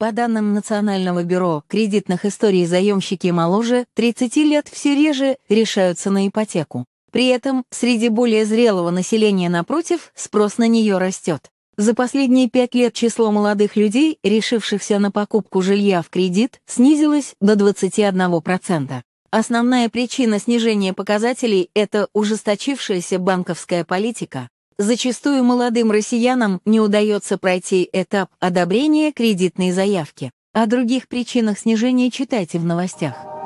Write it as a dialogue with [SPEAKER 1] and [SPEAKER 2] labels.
[SPEAKER 1] По данным Национального бюро кредитных историй заемщики моложе 30 лет все реже решаются на ипотеку. При этом среди более зрелого населения, напротив, спрос на нее растет. За последние пять лет число молодых людей, решившихся на покупку жилья в кредит, снизилось до 21%. Основная причина снижения показателей – это ужесточившаяся банковская политика, зачастую молодым россиянам не удается пройти этап одобрения кредитной заявки. О других причинах снижения читайте в новостях.